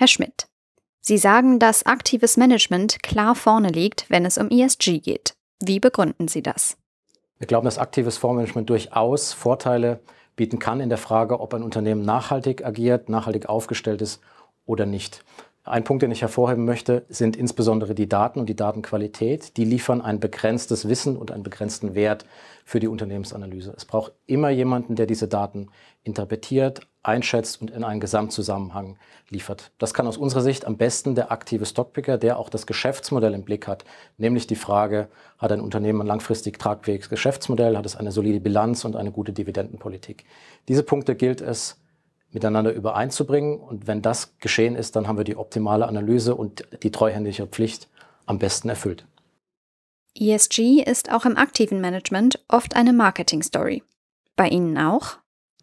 Herr Schmidt, Sie sagen, dass aktives Management klar vorne liegt, wenn es um ESG geht. Wie begründen Sie das? Wir glauben, dass aktives Fondsmanagement durchaus Vorteile bieten kann in der Frage, ob ein Unternehmen nachhaltig agiert, nachhaltig aufgestellt ist oder nicht. Ein Punkt, den ich hervorheben möchte, sind insbesondere die Daten und die Datenqualität. Die liefern ein begrenztes Wissen und einen begrenzten Wert für die Unternehmensanalyse. Es braucht immer jemanden, der diese Daten interpretiert, einschätzt und in einen Gesamtzusammenhang liefert. Das kann aus unserer Sicht am besten der aktive Stockpicker, der auch das Geschäftsmodell im Blick hat, nämlich die Frage, hat ein Unternehmen ein langfristig tragfähiges Geschäftsmodell, hat es eine solide Bilanz und eine gute Dividendenpolitik. Diese Punkte gilt es miteinander übereinzubringen. Und wenn das geschehen ist, dann haben wir die optimale Analyse und die treuhändige Pflicht am besten erfüllt. ESG ist auch im aktiven Management oft eine Marketing-Story. Bei Ihnen auch?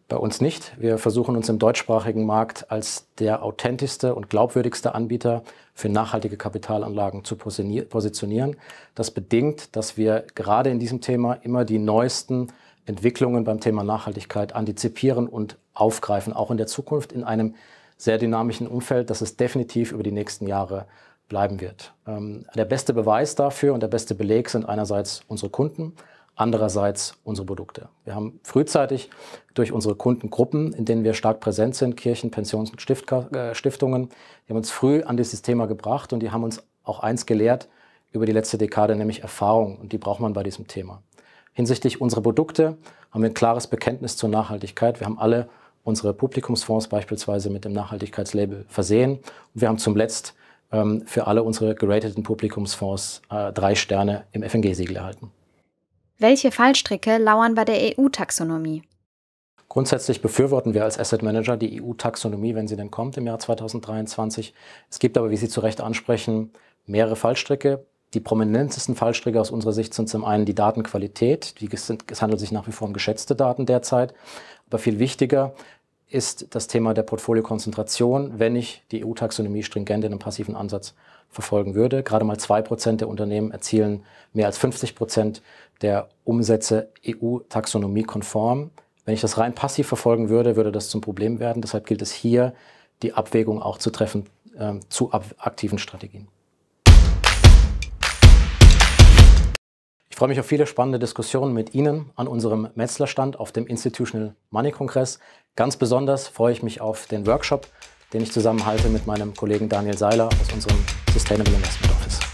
Bei uns nicht. Wir versuchen uns im deutschsprachigen Markt als der authentischste und glaubwürdigste Anbieter für nachhaltige Kapitalanlagen zu positionieren. Das bedingt, dass wir gerade in diesem Thema immer die neuesten Entwicklungen beim Thema Nachhaltigkeit antizipieren und aufgreifen, auch in der Zukunft in einem sehr dynamischen Umfeld, das es definitiv über die nächsten Jahre bleiben wird. Ähm, der beste Beweis dafür und der beste Beleg sind einerseits unsere Kunden, andererseits unsere Produkte. Wir haben frühzeitig durch unsere Kundengruppen, in denen wir stark präsent sind, Kirchen, Pensions- und Stift äh, Stiftungen, die haben uns früh an dieses Thema gebracht und die haben uns auch eins gelehrt über die letzte Dekade, nämlich Erfahrung. Und die braucht man bei diesem Thema. Hinsichtlich unserer Produkte haben wir ein klares Bekenntnis zur Nachhaltigkeit. Wir haben alle unsere Publikumsfonds beispielsweise mit dem Nachhaltigkeitslabel versehen. Und wir haben zum Letzt ähm, für alle unsere gerateten Publikumsfonds äh, drei Sterne im FNG-Siegel erhalten. Welche Fallstricke lauern bei der EU-Taxonomie? Grundsätzlich befürworten wir als Asset Manager die EU-Taxonomie, wenn sie denn kommt im Jahr 2023. Es gibt aber, wie Sie zu Recht ansprechen, mehrere Fallstricke. Die prominentesten Fallstricke aus unserer Sicht sind zum einen die Datenqualität. Die sind, es handelt sich nach wie vor um geschätzte Daten derzeit. Aber viel wichtiger ist das Thema der Portfoliokonzentration, wenn ich die EU-Taxonomie stringent in einem passiven Ansatz verfolgen würde. Gerade mal zwei Prozent der Unternehmen erzielen mehr als 50% Prozent der Umsätze EU-Taxonomie konform. Wenn ich das rein passiv verfolgen würde, würde das zum Problem werden. Deshalb gilt es hier, die Abwägung auch zu treffen äh, zu aktiven Strategien. Ich freue mich auf viele spannende Diskussionen mit Ihnen an unserem Metzlerstand auf dem Institutional Money Kongress. Ganz besonders freue ich mich auf den Workshop, den ich zusammenhalte mit meinem Kollegen Daniel Seiler aus unserem Sustainable Investment Office.